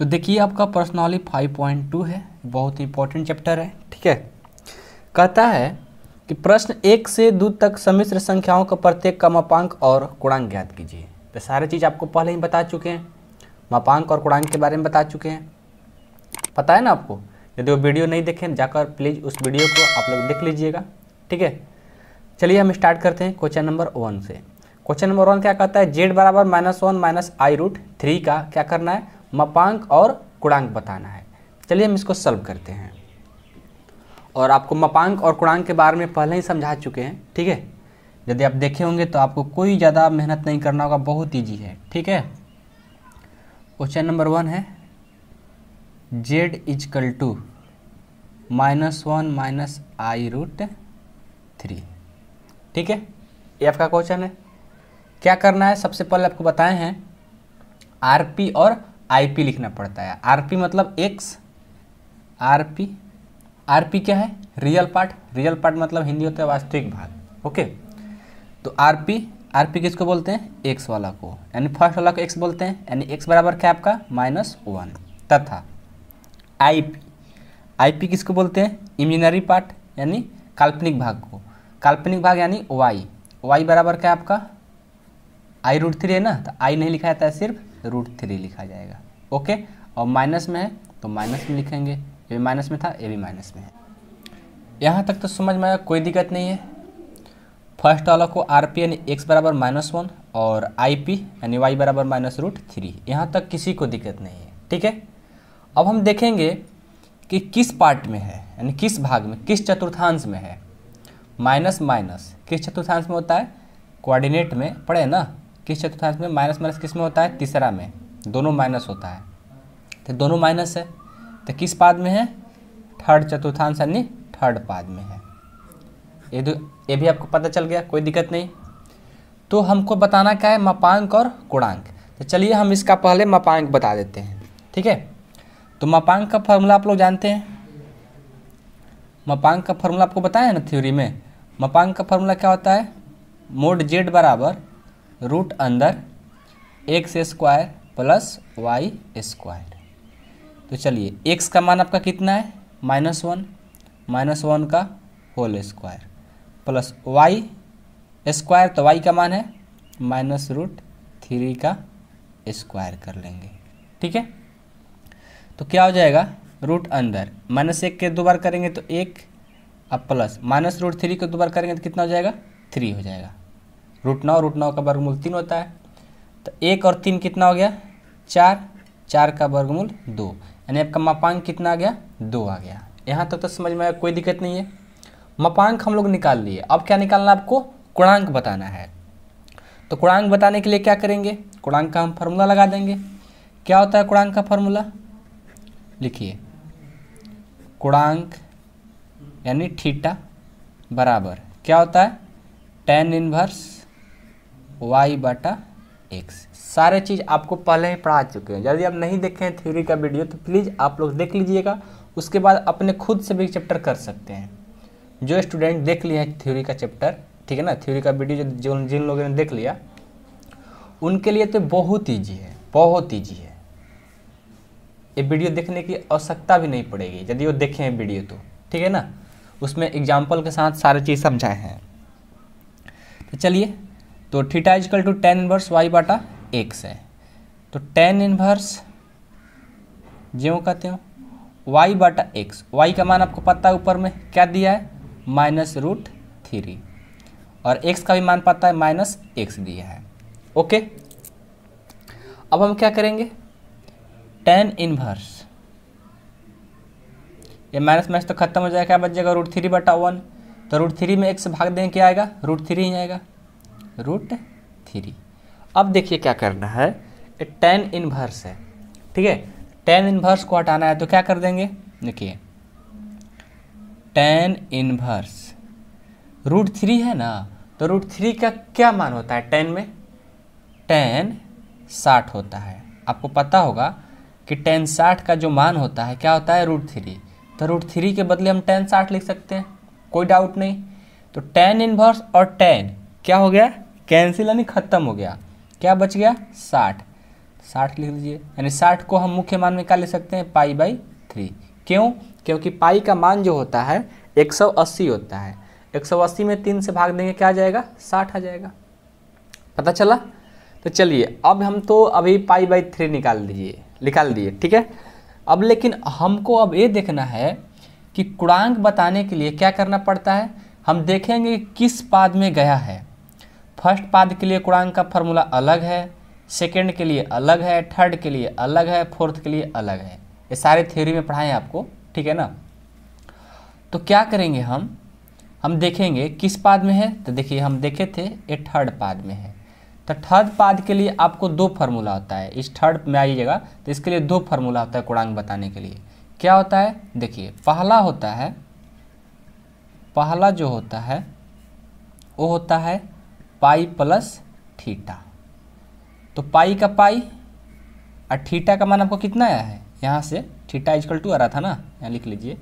तो देखिए आपका पर्सनली 5.2 है बहुत ही इंपॉर्टेंट चैप्टर है ठीक है कहता है कि प्रश्न एक से दो तक सम्मिश्र संख्याओं का प्रत्येक का मापांक और गुणांक ज्ञात कीजिए तो सारे चीज़ आपको पहले ही बता चुके हैं मापांक और गुणांक के बारे में बता चुके हैं पता है ना आपको यदि वो वीडियो नहीं देखें जाकर प्लीज़ उस वीडियो को आप लोग देख लीजिएगा ठीक है चलिए हम स्टार्ट करते हैं क्वेश्चन नंबर वन से क्वेश्चन नंबर वन क्या कहता है जेड बराबर minus one minus I root three का क्या करना है मपांक और कुड़ांक बताना है चलिए हम इसको सॉल्व करते हैं और आपको मपांक और कुड़ांक के बारे में पहले ही समझा चुके हैं ठीक है यदि आप देखे होंगे तो आपको कोई ज़्यादा मेहनत नहीं करना होगा बहुत ईजी है ठीक है क्वेश्चन नंबर वन है Z equal to minus one minus I root three ठीक है ये आपका क्वेश्चन है क्या करना है सबसे पहले आपको बताए हैं पी और आईपी लिखना पड़ता है आरपी मतलब एक्स आरपी आरपी क्या है रियल पार्ट रियल पार्ट मतलब हिंदी होता है वास्तविक भाग ओके तो आरपी आरपी किसको बोलते हैं एक्स वाला को यानी फर्स्ट वाला को एक्स बोलते हैं यानी एक्स बराबर क्या आपका माइनस वन तथा आईपी आईपी किसको बोलते हैं इमेजनरी पार्ट यानी काल्पनिक भाग को काल्पनिक भाग यानी वाई वाई बराबर क्या आपका आई रूट थ्री है ना तो आई नहीं लिखा जाता है सिर्फ रूट थ्री लिखा जाएगा ओके और माइनस में है तो माइनस में लिखेंगे ये भी माइनस में था ये भी माइनस में है यहाँ तक तो समझ में आया कोई दिक्कत नहीं है फर्स्ट वाला को आर पी यानी एक्स बराबर माइनस वन और आई पी यानी वाई बराबर माइनस रूट थ्री यहाँ तक किसी को दिक्कत नहीं है ठीक है अब हम देखेंगे कि किस पार्ट में है यानी किस भाग में किस चतुर्थांश में है माइनस माइनस किस चतुर्थांश में होता है कोऑर्डिनेट में पढ़े ना किस चतुर्थांश में माइनस माइनस किस में होता है तीसरा में दोनों माइनस होता है तो दोनों माइनस है तो किस पाद में है थर्ड चतुर्थांश यानी थर्ड पाद में है ये दो ये भी आपको पता चल गया कोई दिक्कत नहीं तो हमको बताना क्या है मापांक और गुणांक तो चलिए हम इसका पहले मापांक बता देते हैं ठीक है तो मापांक का फॉर्मूला आप लोग जानते हैं मपांक का फॉर्मूला आपको बताया ना थ्योरी में मपांक का फॉर्मूला क्या होता है मोड जेड बराबर रूट अंदर x square plus Y square तो चलिए एक्स का मान आपका कितना है माइनस वन माइनस वन का whole square plus Y square तो वाई का मान है माइनस रूट थ्री का स्क्वायर कर लेंगे ठीक है तो क्या हो जाएगा रूट अंदर माइनस एक के दो बार करेंगे तो एक अब प्लस माइनस रूट थ्री को दो बार करेंगे तो कितना हो जाएगा थ्री हो जाएगा रूट नौ रूट नौ का वर्गमूल तीन होता है तो एक और तीन कितना हो गया चार चार का वर्गमूल दो यानी आपका मापांक कितना आ गया दो आ गया यहाँ तक तो, तो समझ में आया कोई दिक्कत नहीं है मापांक हम लोग निकाल लिए अब क्या निकालना आपको कुणांक बताना है तो कुणांक बताने के लिए क्या करेंगे कुणांक का हम फार्मूला लगा देंगे क्या होता है कुणांक का फार्मूला लिखिए कुणांक यानी ठीटा बराबर क्या होता है टेन इनवर्स वाई बाटा एक्स सारे चीज़ आपको पहले ही पढ़ा चुके हैं यदि आप नहीं देखे हैं थ्योरी का वीडियो तो प्लीज़ आप लोग देख लीजिएगा उसके बाद अपने खुद से भी चैप्टर कर सकते हैं जो स्टूडेंट देख लिए हैं थ्योरी का चैप्टर ठीक है ना थ्योरी का वीडियो जो जिन लोगों ने देख लिया उनके लिए तो बहुत ईजी है बहुत ईजी है ये वीडियो देखने की आवश्यकता भी नहीं पड़ेगी यदि वो देखे हैं वीडियो तो ठीक है ना उसमें एग्जाम्पल के साथ सारे चीज़ समझाए हैं तो चलिए तो theta is equal to tan inverse Y बाटा एक्स है तो टेन इनवर्स ज्यों कहते हो वाई बाटा एक्स वाई का मान आपको पता है ऊपर में क्या दिया है माइनस रूट थ्री और एक्स का भी मान पता है माइनस एक्स दिया है ओके अब हम क्या करेंगे टेन इनवर्स ये माइनस माइनस तो खत्म हो जाएगा क्या बच जाएगा रूट थ्री बटा वन तो रूट थ्री में एक्स भाग देंगे क्या आएगा रूट थ्री ही आएगा रूट थ्री अब देखिए क्या करना है टेन इनवर्स है ठीक है टेन इनवर्स को हटाना है तो क्या कर देंगे देखिए टेन इनवर्स रूट थ्री है ना तो रूट थ्री का क्या मान होता है टेन में टेन साठ होता है आपको पता होगा कि टेन साठ का जो मान होता है क्या होता है रूट थ्री तो रूट थ्री के बदले हम टेन साठ लिख सकते हैं कोई डाउट नहीं तो टेन इनवर्स और टेन क्या हो गया कैंसिल यानी खत्म हो गया क्या बच गया साठ साठ लिख लीजिए यानी साठ को हम मुख्य मान में क्या ले सकते हैं पाई बाई थ्री क्यों क्योंकि पाई का मान जो होता है 180 होता है 180 में तीन से भाग देंगे क्या आ जाएगा साठ आ जाएगा पता चला तो चलिए अब हम तो अभी पाई बाई थ्री निकाल दीजिए निकाल दिए ठीक है अब लेकिन हमको अब ये देखना है कि कुड़ांक बताने के लिए क्या करना पड़ता है हम देखेंगे किस पाद में गया है फर्स्ट पाद के लिए गुणांक का फॉर्मूला अलग है सेकेंड के लिए अलग है थर्ड के लिए अलग है फोर्थ के लिए अलग है ये सारे थ्योरी में पढ़ाएं आपको ठीक है ना तो क्या करेंगे हम हम देखेंगे किस पाद में है तो देखिए हम देखे थे ये थर्ड पाद में है तो थर्ड पाद के लिए आपको दो फार्मूला होता है इस थर्ड में आइएगा तो इसके लिए दो फार्मूला होता है गुणांक बताने के लिए क्या होता है देखिए पहला होता है पहला जो होता है वो होता है पाई प्लस थीटा तो पाई का पाई और थीटा का मान आपको कितना आया है यहाँ से थीटा इजकल टू आ रहा था ना यहाँ लिख लीजिए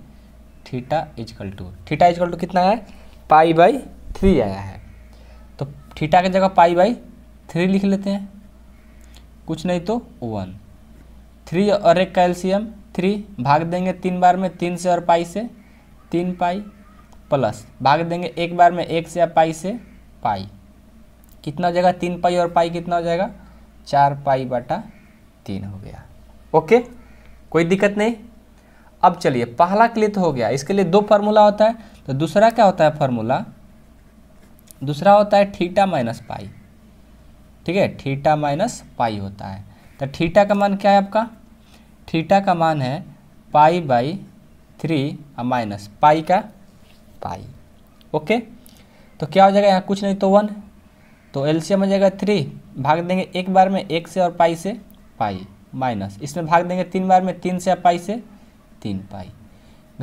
theta is equal to theta is equal to कितना आया पाई बाई थ्री आया है तो थीटा की जगह पाई बाई थ्री लिख लेते हैं कुछ नहीं तो वन थ्री और एक कैल्शियम थ्री भाग देंगे तीन बार में तीन से और पाई से तीन पाई प्लस भाग देंगे एक बार में एक से या पाई से पाई कितना हो जाएगा तीन पाई और पाई कितना हो जाएगा चार पाई बटा तीन हो गया ओके कोई दिक्कत नहीं अब चलिए पहला के लिए तो हो गया इसके लिए दो फार्मूला होता है तो दूसरा क्या होता है फार्मूला दूसरा होता है थीटा माइनस पाई ठीक है थीटा माइनस पाई होता है तो थीटा का मान क्या है आपका थीटा का मान है pi by three minus pi का पाई ओके तो क्या हो जाएगा यहाँ कुछ नहीं तो वन तो एल्शियम हो जाएगा थ्री भाग देंगे एक बार में एक से और पाई से पाई माइनस इसमें भाग देंगे तीन बार में तीन से पाई से तीन पाई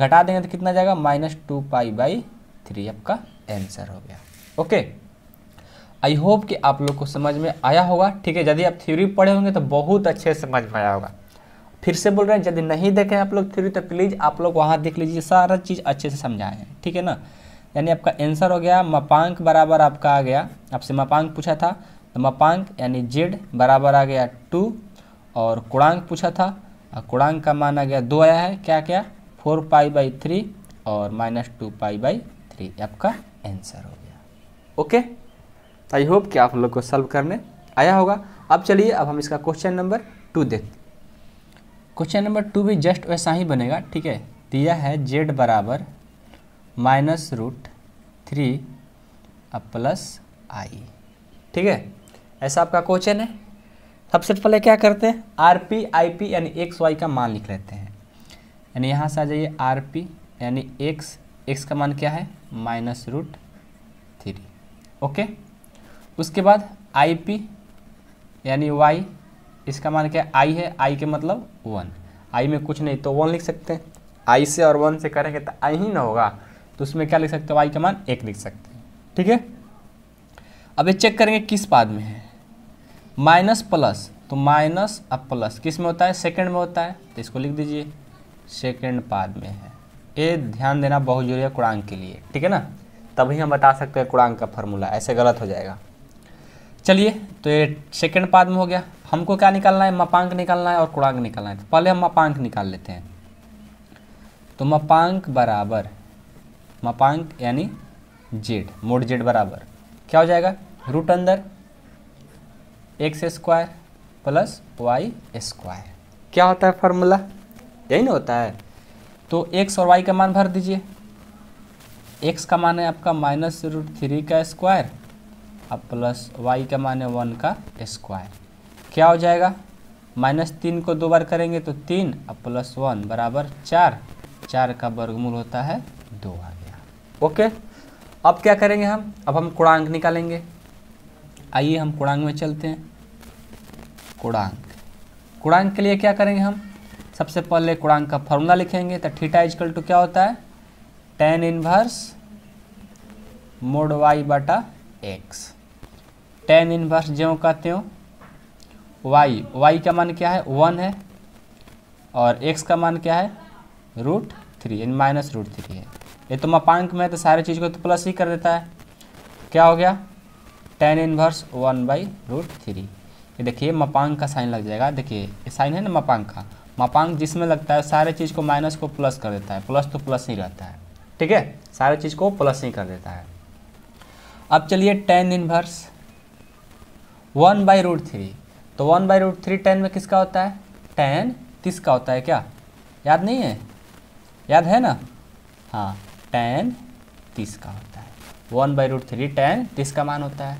घटा देंगे तो कितना जाएगा minus two pi by three आपका आंसर हो गया ओके आई होप कि आप लोग को समझ में आया होगा ठीक है यदि आप थ्योरी पढ़े होंगे तो बहुत अच्छे समझ में आया होगा फिर से बोल रहे हैं यदि नहीं देखें आप लोग थ्योरी तो प्लीज़ आप लोग वहाँ देख लीजिए सारा चीज़ अच्छे से समझाएं ठीक है ना यानी आपका आंसर हो गया मपांक बराबर आपका आ गया आपसे मपांक पूछा था तो मपांक यानी जेड बराबर आ गया टू और कुड़ांक पूछा था और कुणांक का मान आ गया दो आया है क्या क्या फोर पाई बाई थ्री और minus two pi by three आपका आंसर हो गया ओके आई होप कि आप लोग को सॉल्व करने आया होगा अब चलिए अब हम इसका क्वेश्चन नंबर टू देखते क्वेश्चन नंबर टू भी जस्ट वैसा ही बनेगा ठीक है दिया है जेड बराबर minus root three plus I ठीक है ऐसा आपका क्वेश्चन है सबसे पहले क्या करते हैं आर पी आई पी यानी एक्स वाई का मान लिख लेते हैं यानी यहाँ से आ जाइए आर पी यानी एक्स एक्स का मान क्या है माइनस रूट थ्री ओके उसके बाद आई पी यानी वाई इसका मान क्या है आई है आई के मतलब वन आई में कुछ नहीं तो वन लिख सकते हैं आई से और वन से करेंगे तो आई ही ना होगा तो उसमें क्या लिख सकते हो वाई का मान एक लिख सकते हैं ठीक है अब ये चेक करेंगे किस पाद में है माइनस प्लस तो माइनस अब प्लस किस में होता है सेकेंड में होता है तो इसको लिख दीजिए सेकेंड पाद में है ये ध्यान देना बहुत जरूरी है कुड़ांग के लिए ठीक है ना तभी हम बता सकते हैं कुड़ांग का फॉर्मूला ऐसे गलत हो जाएगा चलिए तो ये सेकेंड पाद में हो गया हमको क्या निकालना है मपांक निकालना है और कुड़ांग निकालना है तो पहले हम मपांक निकाल लेते हैं तो मपांक बराबर मापांक यानी जेड मोड जेड बराबर क्या हो जाएगा रूट अंदर x square plus Y square क्या होता है फॉर्मूला यही ना होता है तो एक्स और वाई का मान भर दीजिए एक्स का मान है आपका माइनस रूट थ्री का स्क्वायर अब प्लस वाई का मान है वन का स्क्वायर क्या हो जाएगा माइनस तीन को दो बार करेंगे तो तीन और प्लस वन बराबर चार चार का वर्गमूल होता है दो बार ओके अब क्या करेंगे हम अब हम कोणांक निकालेंगे आइए हम कुड़ांग में चलते हैं कोणांक कोणांक के लिए क्या करेंगे हम सबसे पहले कोणांक का फॉर्मूला लिखेंगे तो थीटा इजकल टू क्या होता है टेन इनवर्स मोड वाई बटा एक्स टेन इनवर्स ज्यो का त्यों वाई वाई का मान क्या है वन है और एक्स का मान क्या है रूट थ्री यानी माइनस रूट थ्री है ये तो मपांक में तो सारी चीज़ को तो प्लस ही कर देता है क्या हो गया tan inverse one by root three ये देखिए मपांक का साइन लग जाएगा देखिए ये साइन है ना मपांक का मापांक जिसमें लगता है सारे चीज़ को माइनस को प्लस कर देता है प्लस तो प्लस ही रहता है ठीक है सारे चीज़ को प्लस ही कर देता है अब चलिए tan inverse one by root three तो one by root three tan में किसका होता है टेन तीस का होता है क्या याद नहीं है याद है ना हाँ टेन तीस का होता है one by root three tan तीस का मान होता है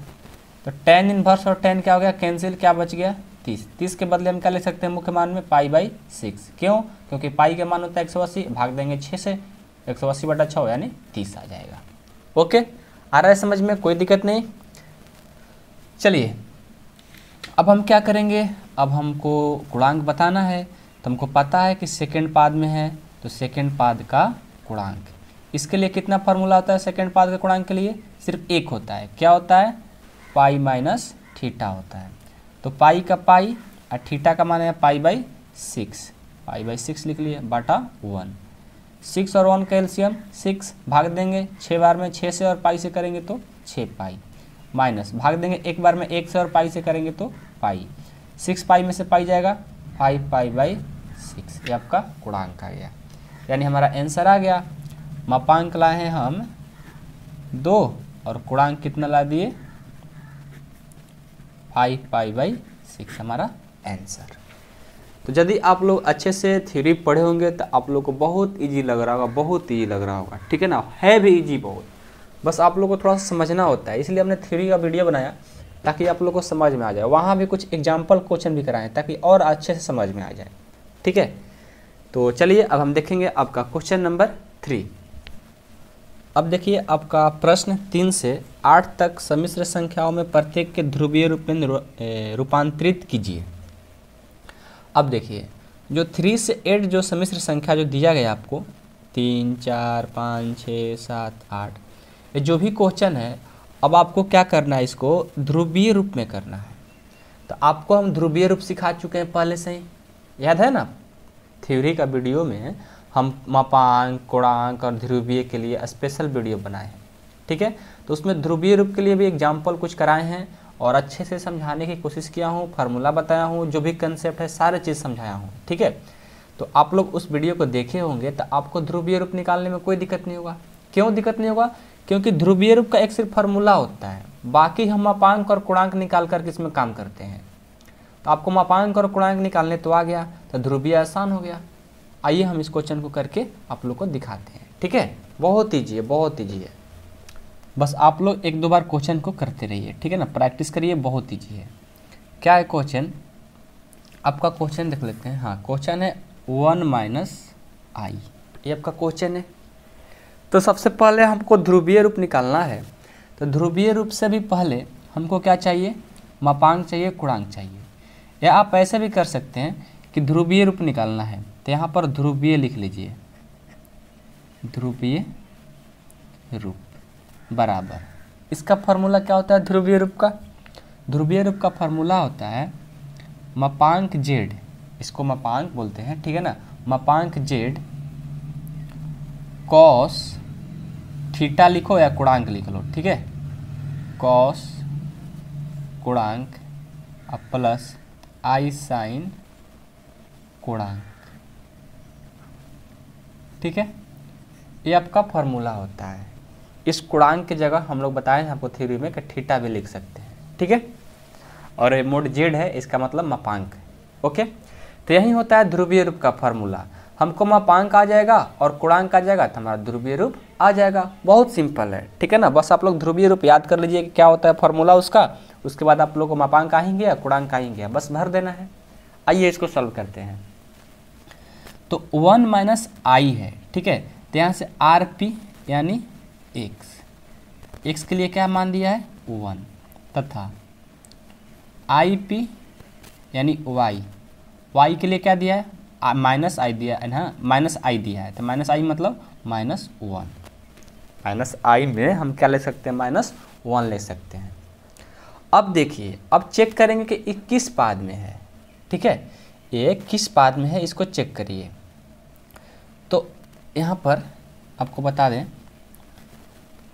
तो टेन इनवर्स और टेन क्या हो गया कैंसिल क्या बच गया तीस तीस के बदले हम क्या ले सकते हैं मुख्य मान में पाई बाई सिक्स क्यों क्योंकि पाई का मान होता है एक सौ अस्सी भाग देंगे छः से एक सौ अस्सी बटा छः यानी तीस आ जाएगा ओके आ रहा है समझ में कोई दिक्कत नहीं चलिए अब हम क्या करेंगे अब हमको गुणांक बताना है तो हमको पता है कि सेकेंड पाद में है तो सेकेंड पाद का गुणांक इसके लिए कितना फार्मूला होता है सेकेंड पाद के गुणांक के लिए सिर्फ एक होता है क्या होता है पाई माइनस ठीठा होता है तो पाई का पाई और थीटा का माना है pi by six pi by six लिख लिए बाटा वन सिक्स और वन का एल्सियम सिक्स भाग देंगे छः बार में छः से और पाई से करेंगे तो छः पाई माइनस भाग देंगे एक बार में एक से और पाई से करेंगे तो पाई सिक्स पाई में से पाई जाएगा फाइव पाई बाई सिक्स ये आपका गुणांक आ गया यानी हमारा आंसर आ गया मापांक लाए हैं हम दो और कुणांक कितना ला दिए फाइव पाई बाई सिक्स हमारा आंसर तो यदि आप लोग अच्छे से थ्योरी पढ़े होंगे तो आप लोग को बहुत इजी लग रहा होगा बहुत इजी लग रहा होगा ठीक है ना है भी इजी बहुत बस आप लोग को थोड़ा सा समझना होता है इसलिए हमने थ्योरी का वीडियो बनाया ताकि आप लोग को समझ में आ जाए वहाँ भी कुछ एग्जाम्पल क्वेश्चन भी कराएं ताकि और अच्छे से समझ में आ जाए ठीक है तो चलिए अब हम देखेंगे आपका क्वेश्चन नंबर थ्री अब देखिए आपका प्रश्न तीन से आठ तक सम्मिश्र संख्याओं में प्रत्येक के ध्रुवीय रूप में रूपांतरित कीजिए अब देखिए जो थ्री से एट जो सम्मिश्र संख्या जो दिया गया आपको तीन चार पाँच छः सात आठ ये जो भी क्वेश्चन है अब आपको क्या करना है इसको ध्रुवीय रूप में करना है तो आपको हम ध्रुवीय रूप सिखा चुके हैं पहले से ही याद है ना थ्योरी का वीडियो में हम मापांक कोणांक और ध्रुवीय के लिए स्पेशल वीडियो बनाए हैं ठीक है तो उसमें ध्रुवीय रूप के लिए भी एग्जाम्पल कुछ कराए हैं और अच्छे से समझाने की कोशिश किया हूँ फार्मूला बताया हूँ जो भी कंसेप्ट है सारे चीज़ समझाया हूँ ठीक है तो आप लोग उस वीडियो को देखे होंगे तो आपको ध्रुवीय रूप निकालने में कोई दिक्कत नहीं होगा क्यों दिक्कत नहीं होगा क्योंकि ध्रुवीय रूप का एक सिर्फ फार्मूला होता है बाकी हम मापांक और कुणांक निकाल करके इसमें काम करते हैं तो आपको मापांक और कुणांक निकालने तो आ गया तो ध्रुवीय आसान हो गया आइए हम इस क्वेश्चन को करके आप लोग को दिखाते हैं ठीक है बहुत ईजी है बहुत ईजी है बस आप लोग एक दो बार क्वेश्चन को करते रहिए ठीक है ना प्रैक्टिस करिए बहुत ईजी है क्या है क्वेश्चन आपका क्वेश्चन देख लेते हैं हाँ क्वेश्चन है वन माइनस आई ये आपका क्वेश्चन है तो सबसे पहले हमको ध्रुवीय रूप निकालना है तो ध्रुवीय रूप से भी पहले हमको क्या चाहिए मापांग चाहिए कुड़ांग चाहिए या आप ऐसे भी कर सकते हैं कि ध्रुवीय रूप निकालना है तो यहाँ पर ध्रुवीय लिख लीजिए ध्रुवीय रूप बराबर इसका फार्मूला क्या होता है ध्रुवीय रूप का ध्रुवीय रूप का फार्मूला होता है मपांक जेड इसको मपांक बोलते हैं ठीक है ना मपांक जेड कॉस थीटा लिखो या कुड़ांक लिख लो ठीक है कॉस कुड़ांक प्लस आई साइन कुणांक ठीक है ये आपका फॉर्मूला होता है इस कुड़ांग की जगह हम लोग बताए आपको थ्योरी में कि ठीटा भी लिख सकते हैं ठीक है और ये मोड जेड है इसका मतलब मपांक ओके तो यही होता है ध्रुवीय रूप का फॉर्मूला हमको मापांक आ जाएगा और कुड़ांक आ जाएगा तो हमारा ध्रुवीय रूप आ जाएगा बहुत सिंपल है ठीक है ना बस आप लोग ध्रुवीय रूप याद कर लीजिए क्या होता है फॉर्मूला उसका उसके बाद आप लोग को मापांक आएंगे या कुड़ांक आएंगे बस भर देना है आइए इसको सॉल्व करते हैं तो वन माइनस आई है ठीक है तो यहाँ से आर पी यानी एक्स एक्स के लिए क्या मान दिया है वन तथा आई पी यानी वाई वाई के लिए क्या दिया है माइनस आई दिया है हाँ माइनस आई दिया है तो माइनस आई मतलब माइनस वन माइनस आई में हम क्या ले सकते हैं माइनस वन ले सकते हैं अब देखिए अब चेक करेंगे कि किस पाद में है ठीक है ये किस पाद में है इसको चेक करिए तो यहाँ पर आपको बता दें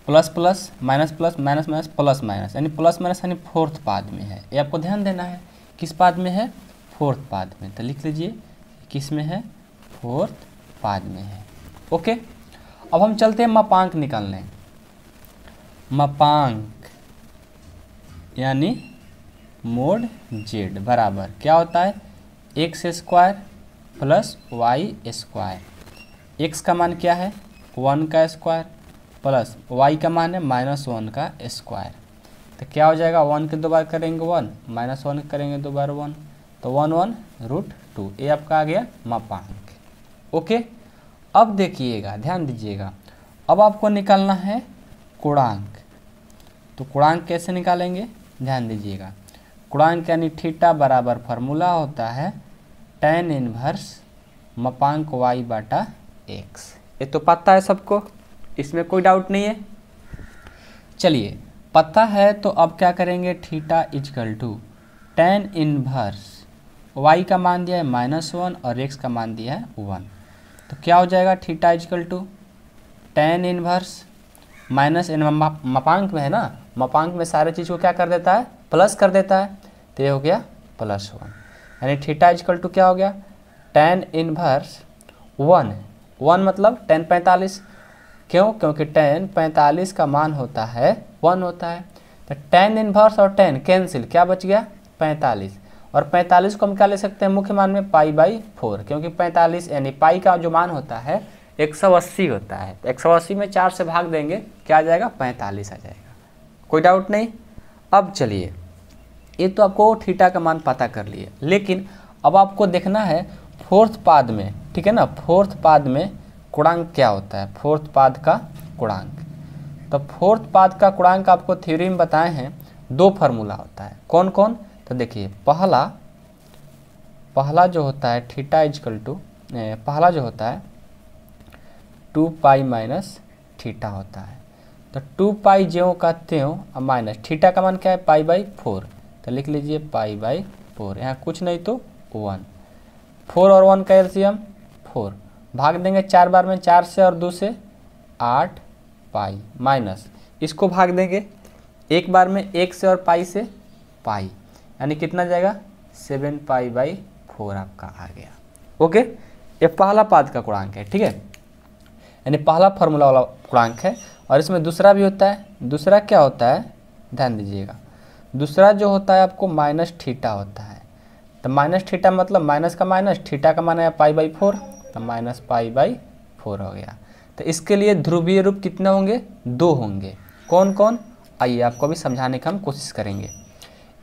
plus plus minus plus minus minus plus minus यानी प्लस माइनस यानी फोर्थ पाद में है ये आपको ध्यान देना है किस पाद में है फोर्थ पाद में तो लिख लीजिए किस में है फोर्थ पाद में है ओके अब हम चलते हैं मपांक निकाल लें मपांक यानी मोड जेड बराबर क्या होता है X square plus Y square x का मान क्या है वन का स्क्वायर प्लस वाई का मान है माइनस वन का स्क्वायर तो क्या हो जाएगा वन के दो बार करेंगे वन माइनस वन करेंगे दो बार वन तो वन वन रूट टू ये आपका आ गया मापांक ओके अब देखिएगा ध्यान दीजिएगा अब आपको निकालना है कोणांक तो कोणांक कैसे निकालेंगे ध्यान दीजिएगा गुणांक यानी थीटा बराबर फार्मूला होता है टेन इनवर्स मपांक वाई बाटा एक्स ये तो पता है सबको इसमें कोई डाउट नहीं है चलिए पता है तो अब क्या करेंगे theta is equal to tan inverse Y का मान दिया है माइनस वन और एक्स का मान दिया है वन तो क्या हो जाएगा theta is equal to tan inverse minus इन मपांक में है ना मपांक में सारे चीज़ को क्या कर देता है प्लस कर देता है तो ये हो गया प्लस वन यानी थीटा इजकल टू क्या हो गया टेन इनवर्स वन वन मतलब टेन पैंतालीस क्यों क्योंकि टेन पैंतालीस का मान होता है वन होता है तो टेन इनवर्स और टेन कैंसिल क्या बच गया पैंतालीस और पैंतालीस को हम क्या ले सकते हैं मुख्य मान में पाई बाई फोर क्योंकि पैंतालीस यानी पाई का जो मान होता है अस्सी होता है अस्सी में चार से भाग देंगे क्या आ जाएगा पैंतालीस आ जाएगा कोई डाउट नहीं अब चलिए ये तो आपको थीटा का मान पता कर लिए लेकिन अब आपको देखना है फोर्थ पाद में ठीक है ना फोर्थ पाद में कुणांक क्या होता है फोर्थ पाद का कुणांक तो फोर्थ पाद का कुणांक आपको थ्योरी में बताए हैं दो फार्मूला होता है कौन कौन तो देखिए पहला पहला जो होता है थीटा इजकल टू पहला जो होता है टू पाई माइनस थीटा होता है तो टू पाई ज्यो का त्यों माइनस थीटा का मान क्या है पाई बाई फोर तो लिख लीजिए पाई बाई फोर यहाँ कुछ नहीं तो वन फोर और वन का एल्सियम फोर भाग देंगे चार बार में चार से और दो से आठ पाई माइनस इसको भाग देंगे एक बार में एक से और पाई से पाई यानी कितना जाएगा सेवन पाई बाई फोर आपका आ गया ओके ये पहला पाद का गुणांक है ठीक है यानी पहला फॉर्मूला वाला गुणांक है और इसमें दूसरा भी होता है दूसरा क्या होता है ध्यान दीजिएगा दूसरा जो होता है आपको माइनस ठीटा होता है तो माइनस ठीटा मतलब माइनस का माइनस ठीटा का माना है पाई बाई फोर तो माइनस पाई बाई फोर हो गया तो इसके लिए ध्रुवीय रूप कितने होंगे दो होंगे कौन कौन आइए आपको अभी समझाने का हम कोशिश करेंगे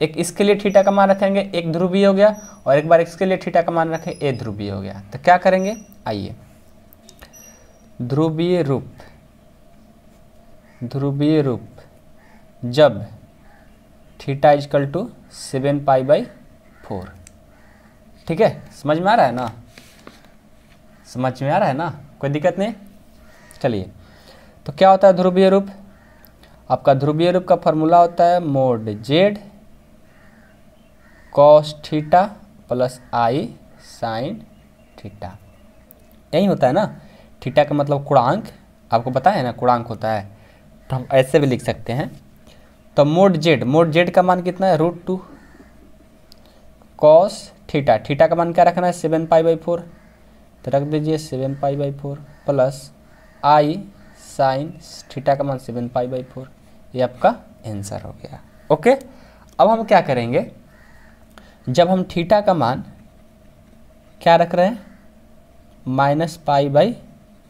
एक इसके लिए ठीटा का मान रखेंगे एक ध्रुवीय हो गया और एक बार इसके लिए ठीटा का मान रखें ए ध्रुवीय हो गया तो क्या करेंगे आइए ध्रुवीय रूप ध्रुवीय रूप जब theta is equal to seven pi by four ठीक है समझ में आ रहा है ना समझ में आ रहा है ना कोई दिक्कत नहीं चलिए तो क्या होता है ध्रुवीय रूप आपका ध्रुवीय रूप का फॉर्मूला होता है mod Z cos theta plus आई साइन थीटा यही होता है ना थीटा का मतलब कुड़ांक आपको पता है ना कुड़ांक होता है तो हम ऐसे भी लिख सकते हैं तो मोड जेड मोड जेड का मान कितना है root two cos theta theta का मान क्या रखना है सेवन पाई बाई फोर तो रख दीजिए seven pi by four plus I sine theta का मान सेवन पाई बाई फोर ये आपका आंसर हो गया ओके अब हम क्या करेंगे जब हम थीटा का मान क्या रख रहे हैं माइनस पाई बाई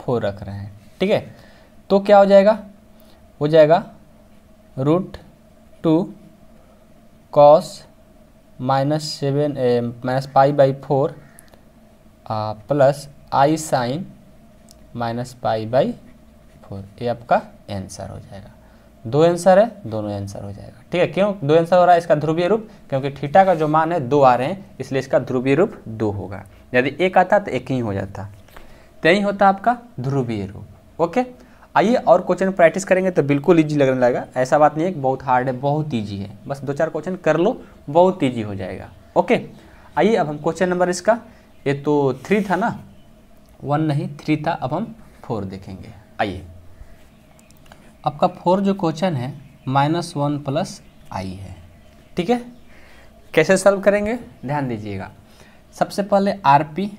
फोर रख रहे हैं ठीक है तो क्या हो जाएगा हो जाएगा root two cos minus seven minus pi by four plus I sine minus pi by four ये आपका आंसर हो जाएगा दो आंसर है दोनों आंसर हो जाएगा ठीक है क्यों दो आंसर हो रहा है इसका ध्रुवीय रूप क्योंकि थीटा का जो मान है दो आ रहे हैं इसलिए इसका ध्रुवीय रूप दो होगा यदि एक आता तो एक ही हो जाता तो यही होता आपका ध्रुवीय रूप ओके आइए और क्वेश्चन प्रैक्टिस करेंगे तो बिल्कुल ईजी लगने लगेगा ऐसा बात नहीं है बहुत हार्ड है बहुत ईजी है बस दो चार क्वेश्चन कर लो बहुत ईजी हो जाएगा ओके आइए अब हम क्वेश्चन नंबर इसका ये तो थ्री था ना वन नहीं थ्री था अब हम फोर देखेंगे आइए आपका फोर जो क्वेश्चन है माइनस वन प्लस आई है ठीक है कैसे सॉल्व करेंगे ध्यान दीजिएगा सबसे पहले आर पी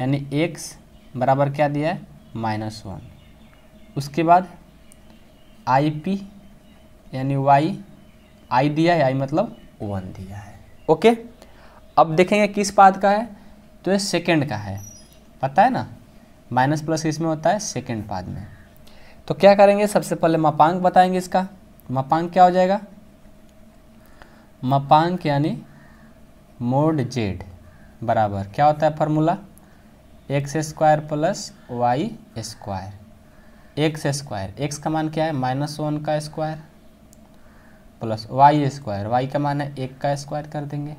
यानी एक्स बराबर क्या दिया है माइनस वन उसके बाद आई पी यानी वाई आई दिया है आई मतलब वन दिया है ओके अब देखेंगे किस पाद का है तो ये सेकेंड का है पता है ना माइनस प्लस इसमें होता है सेकेंड पाद में तो क्या करेंगे सबसे पहले मापांक बताएंगे इसका मापांक क्या हो जाएगा मापांक यानी मोड जेड बराबर क्या होता है formula X square plus Y square X square x का मान क्या है माइनस वन का square plus Y square Y का मान है एक का स्क्वायर कर देंगे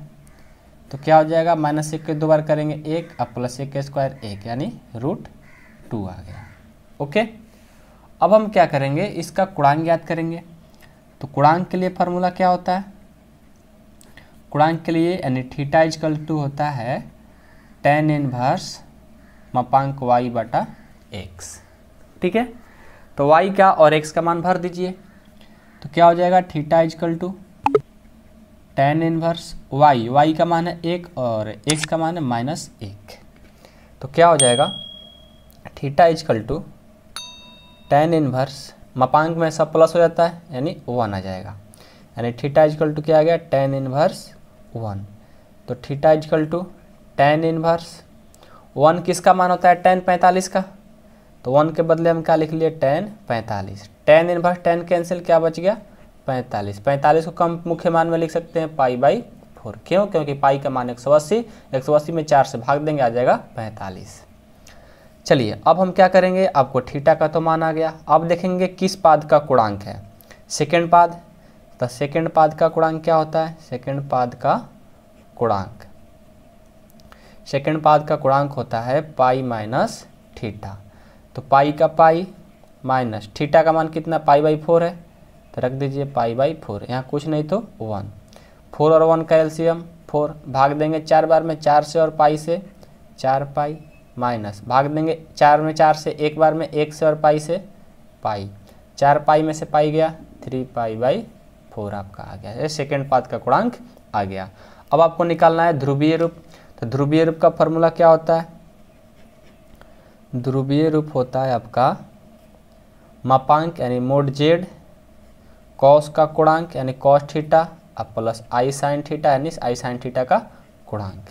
तो क्या हो जाएगा माइनस एक के दो बार करेंगे एक और प्लस एक का स्क्वायर एक यानी रूट टू आ गया ओके अब हम क्या करेंगे इसका कुड़ांग याद करेंगे तो कुड़ांग के लिए फार्मूला क्या होता है कुड़ांग के लिए यानी थीटा इजकल टू होता है टेन इनवर्स मपांक वाई बटा एक्स ठीक है तो वाई का और एक्स का मान भर दीजिए तो क्या हो जाएगा theta is equal to tan inverse Y Y का मान है एक और एक्स का मान है माइनस एक तो क्या हो जाएगा theta is equal to tan inverse मपांक में सब प्लस हो जाता है यानी वन आ जाएगा यानी थीटा इजकल टू क्या आ गया टेन इनवर्स वन तो theta is equal to tan inverse one किसका मान होता है टेन पैंतालीस का तो वन के बदले हम क्या लिख लिए टेन पैंतालीस टेन इनवर्स टेन कैंसिल क्या बच गया पैंतालीस पैंतालीस को कम मुख्य मान में लिख सकते हैं पाई बाई फोर क्यों क्योंकि पाई का मान एक सौ अस्सी एक सौ अस्सी में चार से भाग देंगे आ जाएगा पैंतालीस चलिए अब हम क्या करेंगे आपको ठीटा का तो मान आ गया अब देखेंगे किस पाद का कूड़ांक है सेकेंड पाद तो सेकेंड पाद का कूड़ांक क्या होता है सेकेंड पाद का कूड़ांक सेकेंड पाद का गुणांक होता है पाई माइनस थीटा तो पाई का पाई माइनस थीटा का मान कितना पाई बाई फोर है तो रख दीजिए पाई बाई फोर यहाँ कुछ नहीं तो वन फोर और वन का एल्सियम फोर भाग देंगे चार बार में चार से और पाई से चार पाई माइनस भाग देंगे चार में चार से एक बार में एक से और पाई से पाई चार पाई में से पाई गया थ्री पाई बाई फोर आपका आ गया सेकेंड पाद का गुणांक आ गया अब आपको निकालना है ध्रुवीय रूप तो ध्रुवीय रूप का फॉर्मूला क्या होता है ध्रुवीय रूप होता है आपका मापांक यानी मोड जेड कॉस का कुणांक यानी कॉस थीटा और प्लस आई साइन थीटा यानी आई साइन थीटा का कुणांक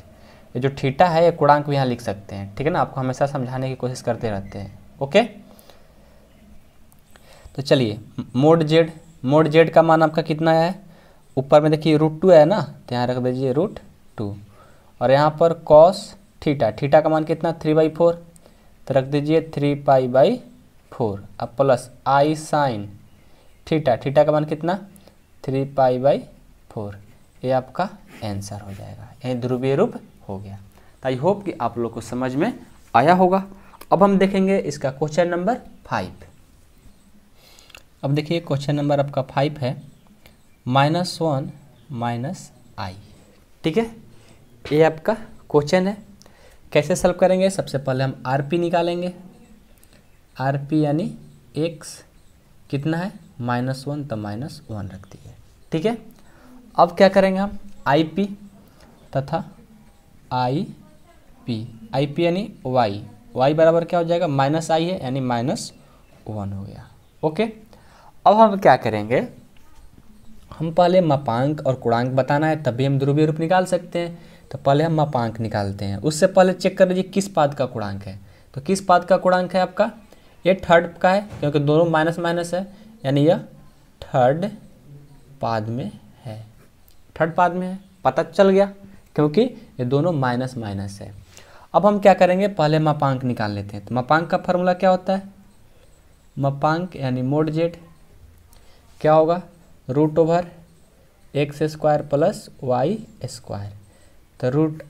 ये जो थीटा है ये कुणांक भी यहाँ लिख सकते हैं ठीक है ना आपको हमेशा समझाने की कोशिश करते रहते हैं ओके तो चलिए मोड जेड मोड जेड का मान आपका कितना है ऊपर में देखिए रूट टू है ना तो यहाँ रख दीजिए रूट टू और यहाँ पर कॉस थीटा थीटा का मान कितना थ्री बाई फोर तो रख दीजिए थ्री पाई बाई फोर अब प्लस आई साइन थीटा थीटा का मान कितना थ्री पाई बाई फोर ये आपका आंसर हो जाएगा यही ध्रुवीय रूप हो गया तो आई होप कि आप लोग को समझ में आया होगा अब हम देखेंगे इसका क्वेश्चन नंबर फाइव अब देखिए क्वेश्चन नंबर आपका फाइव है माइनस वन माइनस आई ठीक है ये आपका क्वेश्चन है कैसे सॉल्व करेंगे सबसे पहले हम आर पी निकालेंगे आर पी यानी एक्स कितना है माइनस वन तो माइनस वन रख दिए ठीक है अब क्या करेंगे हम आई पी तथा आई पी आई पी यानी वाई वाई बराबर क्या हो जाएगा माइनस आई है यानी माइनस वन हो गया ओके अब हम क्या करेंगे हम पहले मापांक और कुणांक बताना है तभी हम ध्रुवीय रूप निकाल सकते हैं तो पहले हम मापांक निकालते हैं उससे पहले चेक कर लीजिए किस पाद का गुणांक है तो किस पाद का गुणांक है आपका ये थर्ड का है क्योंकि दोनों माइनस माइनस है यानी यह थर्ड पाद में है थर्ड पाद में है पता चल गया क्योंकि ये दोनों माइनस माइनस है अब हम क्या करेंगे पहले मापांक निकाल लेते हैं तो मापांक का फॉर्मूला क्या होता है मापांक यानी मोड जेड क्या होगा root over x square plus Y square तो रूट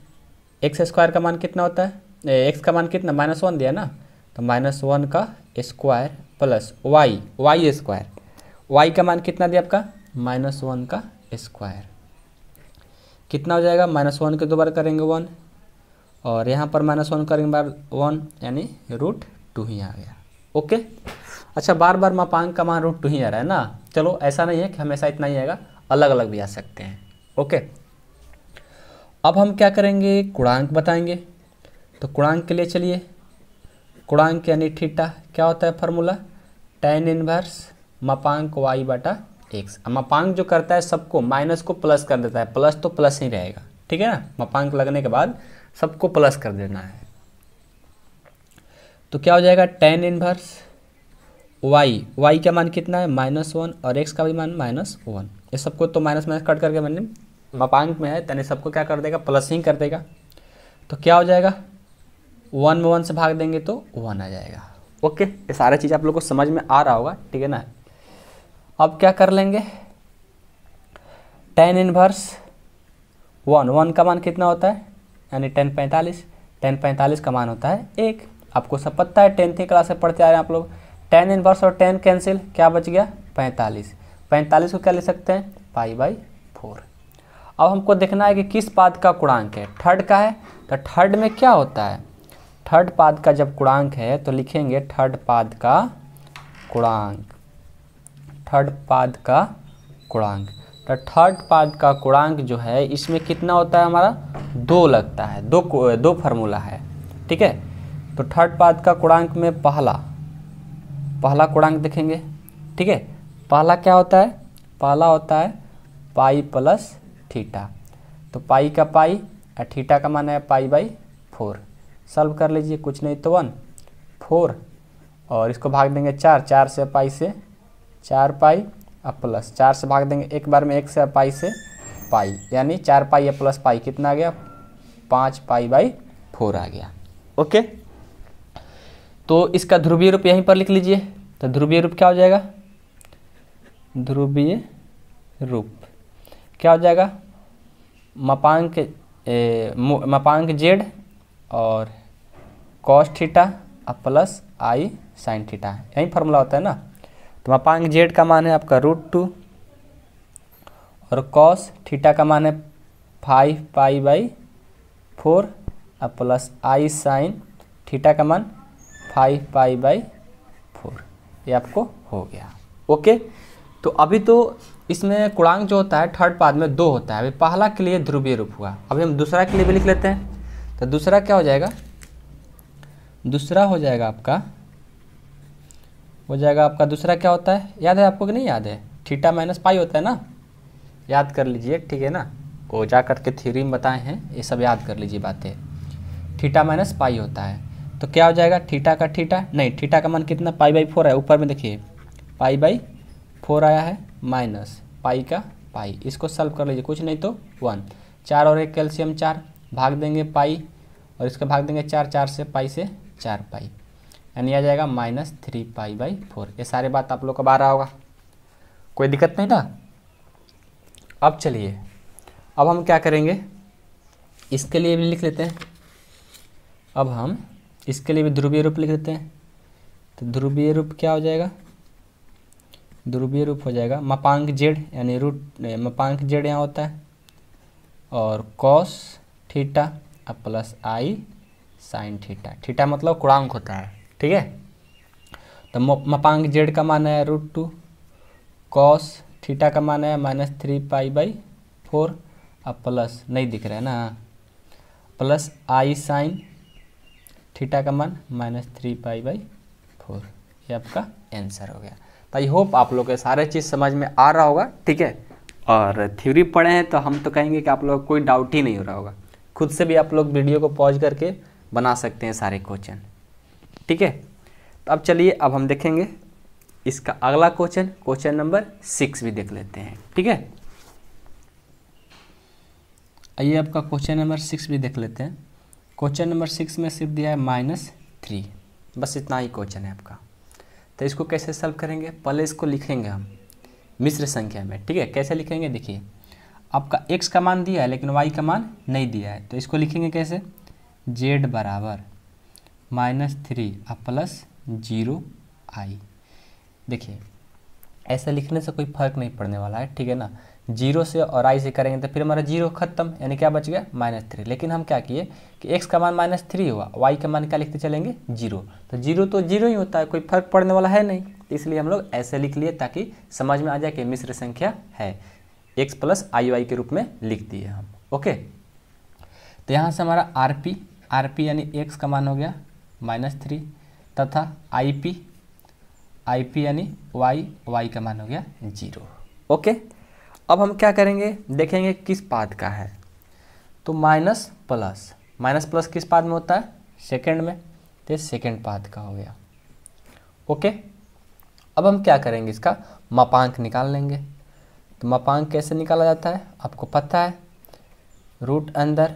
एक्स स्क्वायर का मान कितना होता है एक्स का मान कितना माइनस वन दिया ना तो माइनस वन का square plus y y square Y का मान कितना दिया आपका माइनस वन का स्क्वायर कितना हो जाएगा माइनस वन के दोबारा करेंगे वन और यहाँ पर माइनस वन करेंगे बार वन यानी रूट टू ही आ गया ओके अच्छा बार बार मापांक का मान रूट टू ही आ रहा है ना चलो ऐसा नहीं है कि हमेशा इतना ही आएगा अलग अलग भी आ सकते हैं ओके अब हम क्या करेंगे कुणांक बताएंगे तो कुणांक के लिए चलिए कुणांक यानी ठीटा क्या होता है फॉर्मूला टेन इनवर्स मपांक वाई बटा एक्स मपांक जो करता है सबको माइनस को प्लस कर देता है प्लस तो प्लस ही रहेगा ठीक है ना मपांक लगने के बाद सबको प्लस कर देना है तो क्या हो जाएगा टेन इनवर्स वाई वाई का मान कितना है माइनस वन और एक्स का भी मान माइनस वन ये सबको तो माइनस माइनस कट करके मैंने मापांक में है यानी सबको क्या कर देगा प्लस ही कर देगा तो क्या हो जाएगा वन में वन से भाग देंगे तो वन आ जाएगा ओके ये सारा चीज़ आप लोग को समझ में आ रहा होगा ठीक है ना अब क्या कर लेंगे टेन इनवर्स वन वन का मान कितना होता है यानी टेन पैंतालीस टेन पैंतालीस का मान होता है एक आपको सब पता है टेंथ क्लास में पढ़ते आ रहे हैं आप लोग टेन इनवर्स और टेन कैंसिल क्या बच गया पैंतालीस पैंतालीस को क्या ले सकते हैं पाई बाई फोर अब हमको देखना है कि किस पाद का कुणांक है थर्ड का है तो थर्ड में क्या होता है थर्ड पाद का जब कुणांक है तो लिखेंगे थर्ड पाद का कुणांक थर्ड पाद का कुणांक तो थर्ड पाद का कुणांक जो है इसमें कितना होता है हमारा दो लगता है दो दो फार्मूला है ठीक है तो थर्ड पाद का कुणांक में पहला पहला कुणांक देखेंगे ठीक है पहला क्या होता है पहला होता है पाई प्लस थीटा तो पाई का पाई और थीटा का माना है पाई बाई फोर सॉल्व कर लीजिए कुछ नहीं तो वन फोर और इसको भाग देंगे चार चार से पाई से चार पाई और प्लस चार से भाग देंगे एक बार में एक से पाई से पाई यानी चार पाई या प्लस पाई कितना आ गया पाँच पाई बाई फोर आ गया ओके तो इसका ध्रुवीय रूप यहीं पर लिख लीजिए तो ध्रुवीय रूप क्या हो जाएगा ध्रुवीय रूप क्या हो जाएगा मपांक मपांक जेड और कॉस थीटा और प्लस आई साइन थीटा यही फार्मूला होता है ना तो मपांक जेड का मान है आपका रूट टू और कॉस थीटा का मान है फाइव पाई बाई फोर और प्लस आई साइन थीटा का मान फाइव पाई बाई फोर ये आपको हो गया ओके तो अभी तो इसमें कुड़ांग जो होता है थर्ड पाद में दो होता है अभी पहला के लिए ध्रुवीय रूप हुआ अभी हम दूसरा के लिए भी लिख लेते हैं तो दूसरा क्या हो जाएगा दूसरा हो जाएगा आपका हो जाएगा आपका दूसरा क्या होता है याद है आपको कि नहीं याद है थीटा माइनस पाई होता है ना याद कर लीजिए ठीक है ना वो जा करके थ्योरी में बताए हैं ये सब याद कर लीजिए बातें थीटा माइनस पाई होता है तो क्या हो जाएगा थीटा का थीटा नहीं थीटा का मान कितना पाई बाई फोर है ऊपर में देखिए पाई बाई फोर आया है माइनस पाई का पाई इसको सल्व कर लीजिए कुछ नहीं तो वन चार और एक कैल्शियम चार भाग देंगे पाई और इसका भाग देंगे चार चार से पाई से चार पाई यानी आ जाएगा minus three pi by four ये सारे बात आप लोग का बारह होगा कोई दिक्कत नहीं ना अब चलिए अब हम क्या करेंगे इसके लिए भी लिख लेते हैं अब हम इसके लिए भी ध्रुवीय रूप लिख लेते हैं तो ध्रुवीय रूप क्या हो जाएगा ध्रुवीय रूप हो जाएगा मपांक जेड यानी रूट मपांक जेड यहाँ होता है और कॉस थीटा और प्लस आई साइन थीटा थीटा मतलब कुड़ांक होता है ठीक है तो मपांक जेड का मान है रूट टू कॉस थीटा का मान है minus three pi by four और प्लस नहीं दिख रहा है ना प्लस आई साइन थीटा का मान minus three pi by four ये आपका आंसर हो गया तो आई होप आप लोग के सारे चीज़ समझ में आ रहा होगा ठीक है और थ्योरी पढ़े हैं तो हम तो कहेंगे कि आप लोग कोई डाउट ही नहीं हो रहा होगा खुद से भी आप लोग वीडियो को पॉज करके बना सकते हैं सारे क्वेश्चन ठीक है तो अब चलिए अब हम देखेंगे इसका अगला क्वेश्चन क्वेश्चन नंबर सिक्स भी देख लेते हैं ठीक है आइए आपका क्वेश्चन नंबर सिक्स भी देख लेते हैं क्वेश्चन नंबर सिक्स में सिर्फ दिया है माइनस थ्री बस इतना ही क्वेश्चन है आपका तो इसको कैसे सॉल्व करेंगे पहले इसको लिखेंगे हम मिश्र संख्या में ठीक है कैसे लिखेंगे देखिए आपका एक्स का मान दिया है लेकिन वाई का मान नहीं दिया है तो इसको लिखेंगे कैसे जेड बराबर माइनस थ्री और प्लस जीरो आई देखिए ऐसा लिखने से कोई फर्क नहीं पड़ने वाला है ठीक है ना जीरो से और आई से करेंगे तो फिर हमारा जीरो खत्म यानी क्या बच गया माइनस थ्री लेकिन हम क्या किए कि एक्स का मान माइनस थ्री हुआ वाई का मान क्या लिखते चलेंगे जीरो तो जीरो तो जीरो ही होता है कोई फर्क पड़ने वाला है नहीं तो इसलिए हम लोग ऐसे लिख लिए ताकि समझ में आ जाए कि मिश्र संख्या है एक्स प्लस आई वाई के रूप में लिख दिए हम ओके तो यहाँ से हमारा आर पी आर पी यानी एक्स का मान हो गया माइनस थ्री तथा आई पी आई पी यानी वाई वाई का मान हो गया जीरो ओके अब हम क्या करेंगे देखेंगे किस पाद का है तो माइनस प्लस माइनस प्लस किस पाद में होता है सेकेंड में तो सेकेंड पाद का हो गया ओके अब हम क्या करेंगे इसका मापांक निकाल लेंगे तो मापांक कैसे निकाला जाता है आपको पता है रूट अंदर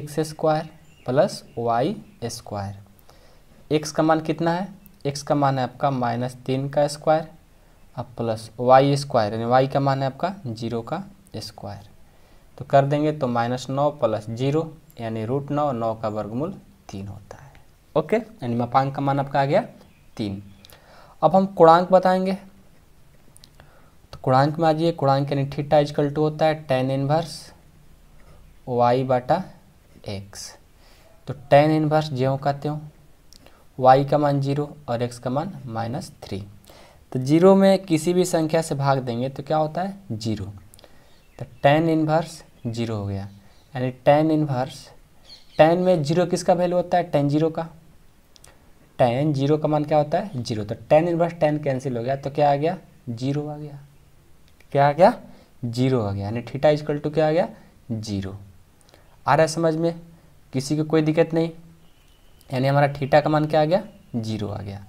x square plus Y square x का मान कितना है एक्स का मान है आपका माइनस तीन का स्क्वायर अब प्लस वाई स्क्वायर यानी वाई का मान है आपका जीरो का स्क्वायर तो कर देंगे तो माइनस नौ प्लस जीरो यानी रूट नौ नौ का वर्गमूल तीन होता है ओके यानी मापांक का मान आपका आ गया तीन अब हम कुणांक बताएंगे तो कुणांक में आ जाइए कुणांक यानी ठीटा इजकल टू होता है टेन इनवर्स वाई बाटा एक्स तो टेन इनवर्स ज्यों का त्यों वाई का मान जीरो और एक्स का मान माइनस थ्री तो जीरो में किसी भी संख्या से भाग देंगे तो क्या होता है जीरो तो टेन इनवर्स जीरो हो गया यानी टेन इनवर्स टेन में जीरो किसका वैल्यू होता है टेन जीरो का टेन जीरो का मान क्या होता है जीरो तो टेन इनवर्स टेन कैंसिल हो गया तो क्या आ गया जीरो आ गया क्या आ गया जीरो आ गया यानी थीटा इजकल टू क्या आ गया जीरो आ रहा है समझ में किसी को कोई दिक्कत नहीं यानी हमारा थीटा का मान क्या आ गया जीरो आ गया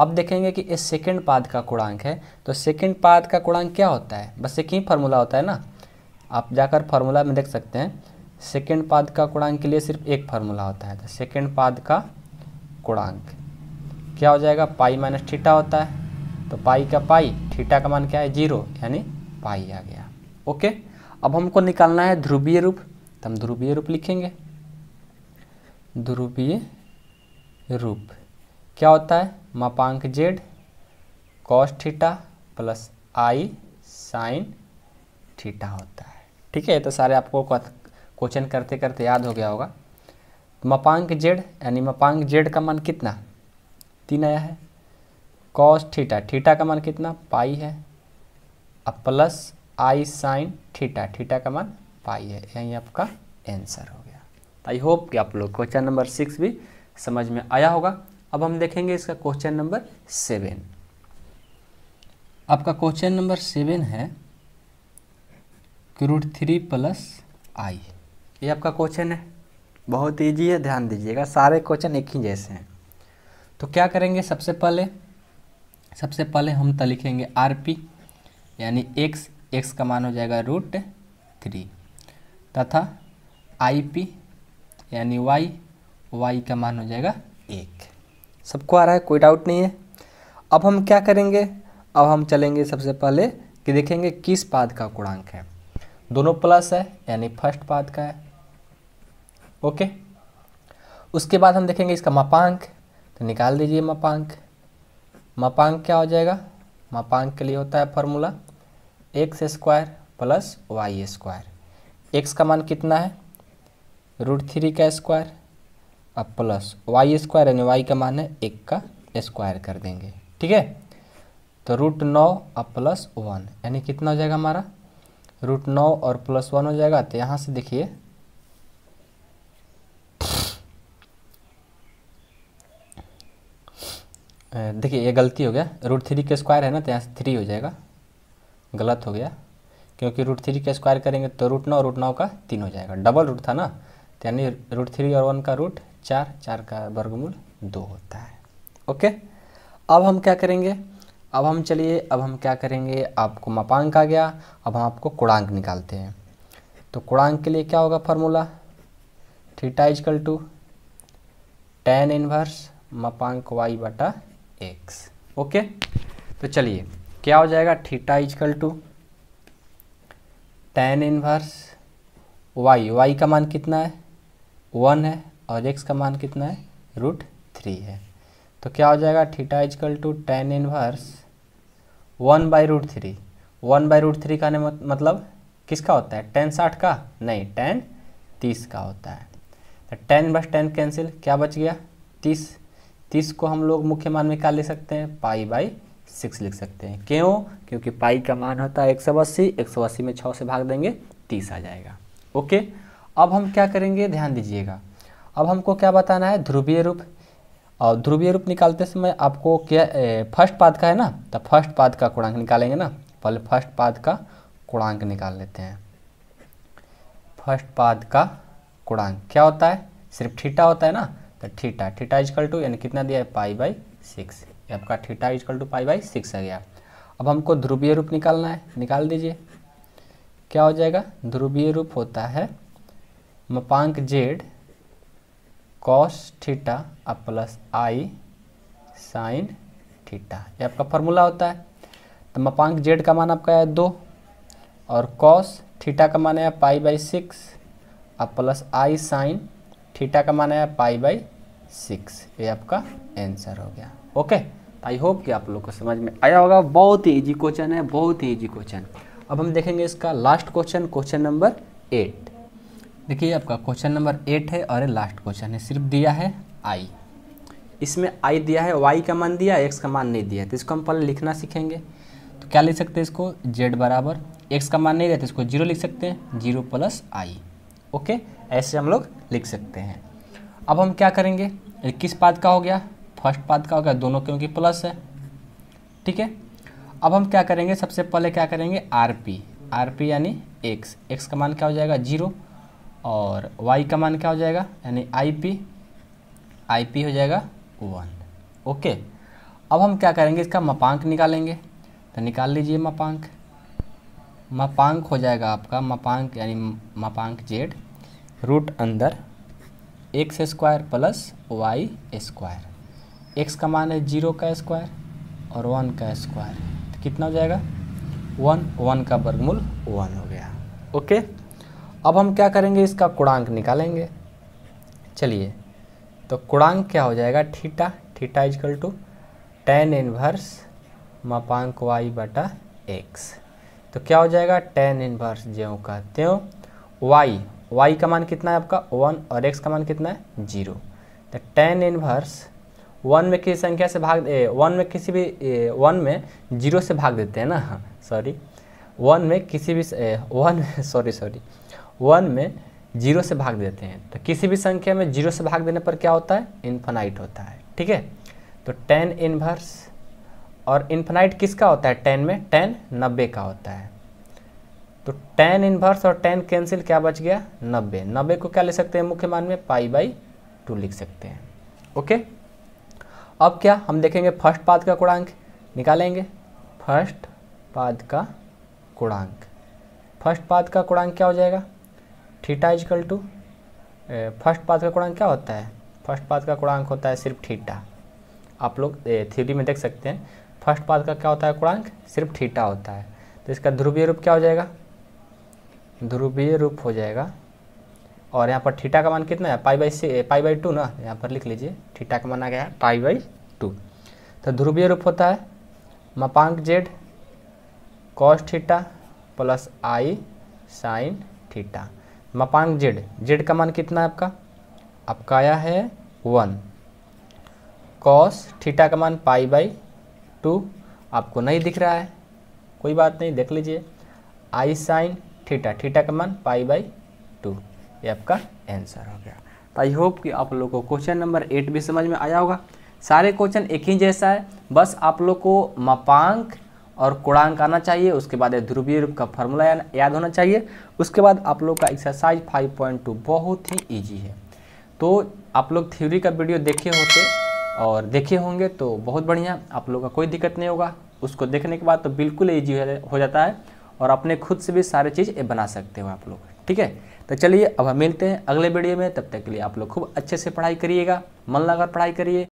अब देखेंगे कि इस सेकेंड पाद का गुणांक है तो सेकेंड पाद का गुणांक क्या होता है बस एक ही फार्मूला होता है ना आप जाकर फार्मूला में देख सकते हैं सेकेंड पाद का गुणांक के लिए सिर्फ एक फार्मूला होता है तो सेकेंड पाद का गुणांक क्या हो जाएगा पाई माइनस ठीठा होता है तो पाई का पाई ठीठा का मान क्या है जीरो यानी पाई आ गया ओके अब हमको निकालना है ध्रुवीय रूप तो हम ध्रुवीय रूप लिखेंगे ध्रुवीय रूप क्या होता है मापांक जेड कॉस थीटा प्लस आई साइन थीटा होता है ठीक है तो सारे आपको क्वेश्चन करते करते याद हो गया होगा तो मपांक जेड यानी मपांक जेड का मान कितना तीन आया है कॉस थीटा थीटा का मान कितना पाई है अब प्लस आई साइन थीटा थीटा का मान पाई है यही आपका आंसर हो गया आई होप कि आप लोग क्वेश्चन नंबर सिक्स भी समझ में आया होगा अब हम देखेंगे इसका क्वेश्चन नंबर सेवन आपका क्वेश्चन नंबर सेवन है कि थ्री प्लस आई ये आपका क्वेश्चन है बहुत ईजी है ध्यान दीजिएगा सारे क्वेश्चन एक ही जैसे हैं तो क्या करेंगे सबसे पहले सबसे पहले हम तो लिखेंगे आर पी यानी एक्स एक्स का मान हो जाएगा रूट थ्री तथा आई पी यानी वाई वाई का मान हो जाएगा सबको आ रहा है कोई डाउट नहीं है अब हम क्या करेंगे अब हम चलेंगे सबसे पहले कि देखेंगे किस पाद का गुणांक है दोनों प्लस है यानी फर्स्ट पाद का है ओके उसके बाद हम देखेंगे इसका मापांक तो निकाल दीजिए मापांक मापांक क्या हो जाएगा मापांक के लिए होता है formula x square plus Y square x का मान कितना है रूट थ्री का स्क्वायर अब प्लस वाई स्क्वायर यानी वाई का मान है एक का स्क्वायर कर देंगे ठीक है तो रूट नौ अब प्लस वन यानी कितना हो जाएगा हमारा रूट नौ और प्लस वन हो जाएगा तो यहाँ से देखिए देखिए ये गलती हो गया रूट थ्री का स्क्वायर है ना तो यहाँ से थ्री हो जाएगा गलत हो गया क्योंकि रूट थ्री का स्क्वायर करेंगे तो रूट नौ रूट नौ का तीन हो जाएगा डबल रूट था ना तो यानी रूट थ्री और वन का रूट चार चार का वर्गमूल दो होता है ओके अब हम क्या करेंगे अब हम चलिए अब हम क्या करेंगे आपको मापांक आ गया अब हम आपको कुड़ांक निकालते हैं तो कुड़ांक के लिए क्या होगा formula theta is equal to tan inverse मापांक वाई बटा एक्स ओके तो चलिए क्या हो जाएगा theta is equal to tan inverse Y Y का मान कितना है वन है और एक्स का मान कितना है रूट थ्री है तो क्या हो जाएगा theta is equal to tan inverse one by root three one by root three का मतलब किसका होता है टेन साठ का नहीं टेन तीस का होता है तो टेन बस टेन कैंसिल क्या बच गया तीस तीस को हम लोग मुख्य मान में क्या ले सकते हैं पाई बाई सिक्स लिख सकते हैं क्यों क्योंकि पाई का मान होता है एक सौ अस्सी एक सौ अस्सी में छः से भाग देंगे तीस आ जाएगा ओके अब हम क्या करेंगे ध्यान दीजिएगा अब हमको क्या बताना है ध्रुवीय रूप और ध्रुवीय रूप निकालते समय आपको क्या फर्स्ट पाद का है ना तो फर्स्ट पाद का कुणांक निकालेंगे ना पहले फर्स्ट पाद का कुणांक निकाल लेते हैं फर्स्ट पाद का कुणांक क्या होता है सिर्फ ठीटा होता है ना तो ठीटा ठीटा इजकल टू यानी कितना दिया है पाई बाई सिक्स आपका theta is equal to pi by six आ गया अब हमको ध्रुवीय रूप निकालना है निकाल दीजिए क्या हो जाएगा ध्रुवीय रूप होता है मपांक जेड कॉस थीटा और प्लस आई साइन थीटा ये आपका फॉर्मूला होता है तो मपांक जेड का मान आपका है दो और कॉस थीटा का मान है पाई बाई सिक्स और प्लस आई साइन थीटा का मान है पाई बाई सिक्स ये आपका आंसर हो गया ओके आई होप कि आप लोग को समझ में आया होगा बहुत ही इजी क्वेश्चन है बहुत ही इजी क्वेश्चन अब हम देखेंगे इसका last question question number eight देखिए आपका क्वेश्चन नंबर एट है और लास्ट क्वेश्चन है सिर्फ दिया है आई इसमें आई दिया है वाई का मान दिया एक्स का मान नहीं दिया है तो इसको हम पहले लिखना सीखेंगे तो क्या लिख सकते हैं इसको जेड बराबर एक्स का मान नहीं दिया तो इसको जीरो लिख सकते हैं जीरो प्लस आई ओके ऐसे हम लोग लिख सकते हैं अब हम क्या करेंगे इक्कीस पाद का हो गया फर्स्ट पाद का हो गया दोनों क्योंकि प्लस है ठीक है अब हम क्या करेंगे सबसे पहले क्या करेंगे आर पी आर पी यानी एक्स एक्स का मान क्या हो जाएगा जीरो और y का मान क्या हो जाएगा यानी IP IP हो जाएगा वन ओके अब हम क्या करेंगे इसका मपांक निकालेंगे तो निकाल लीजिए मपांक मपांक हो जाएगा आपका मपांक यानी मपांक जेड रूट अंदर x square plus Y square x का मान है जीरो का स्क्वायर और वन का स्क्वायर तो कितना हो जाएगा वन वन का वर्गमूल वन हो गया ओके अब हम क्या करेंगे इसका कुड़ांक निकालेंगे चलिए तो कुड़ांक क्या हो जाएगा theta theta is equal to tan inverse मपांक वाई बटा एक्स तो क्या हो जाएगा टेन इनवर्स ज्यों का त्यों वाई वाई का मान कितना है आपका वन और एक्स का मान कितना है जीरो तो टेन इनवर्स वन में किसी संख्या से भाग वन में किसी भी वन में जीरो से भाग देते हैं ना हाँ सॉरी वन में किसी भी वन सॉरी सॉरी वन में जीरो से भाग देते हैं तो किसी भी संख्या में जीरो से भाग देने पर क्या होता है इन्फानाइट होता है ठीक है तो टेन इनवर्स और इन्फानाइट किसका होता है टेन में टेन नब्बे का होता है तो टेन इनवर्स और टेन कैंसिल क्या बच गया नब्बे नब्बे को क्या ले सकते हैं मुख्य मान में पाई बाई टू लिख सकते हैं ओके अब क्या हम देखेंगे फर्स्ट पाद का कूड़ांक निकालेंगे फर्स्ट पाद का कूड़ांक फर्स्ट पाद का कूड़ांक क्या हो जाएगा theta is equal to first path का गुणांक क्या होता है फर्स्ट पाथ का गुणांक होता है सिर्फ थीटा आप लोग थ्री में देख सकते हैं फर्स्ट पाथ का क्या होता है गुणांक सिर्फ थीटा होता है तो इसका ध्रुवीय रूप क्या हो जाएगा ध्रुवीय रूप हो जाएगा और यहाँ पर थीटा का मान कितना है पाई बाई सी पाई बाई टू ना यहाँ पर लिख लीजिए थीटा का मान आ गया है पाई बाई टू तो ध्रुवीय रूप होता है मपांक जेड कॉस थीटा प्लस आई साइन थीटा मपांग जेड जेड का मान कितना है आपका आपका आया है वन कॉस थीटा का मान पाई बाई टू आपको नहीं दिख रहा है कोई बात नहीं देख लीजिए आई साइन थीटा थीटा का मान पाई बाई टू ये आपका आंसर हो गया तो आई होप कि आप लोगों को क्वेश्चन नंबर एट भी समझ में आया होगा सारे क्वेश्चन एक ही जैसा है बस आप लोग को मपांक और कोणांक आना चाहिए उसके बाद ध्रुवीय रूप का फॉर्मूला याद होना चाहिए उसके बाद आप लोग का एक्सरसाइज 5.2 बहुत ही इजी है तो आप लोग थ्योरी का वीडियो देखे होते और देखे होंगे तो बहुत बढ़िया आप लोग का कोई दिक्कत नहीं होगा उसको देखने के बाद तो बिल्कुल ईजी हो जाता है और अपने खुद से भी सारे चीज़ बना सकते हो आप लोग ठीक है तो चलिए अब हम मिलते हैं अगले वीडियो में तब तक के लिए आप लोग खूब अच्छे से पढ़ाई करिएगा मन लगाकर पढ़ाई करिए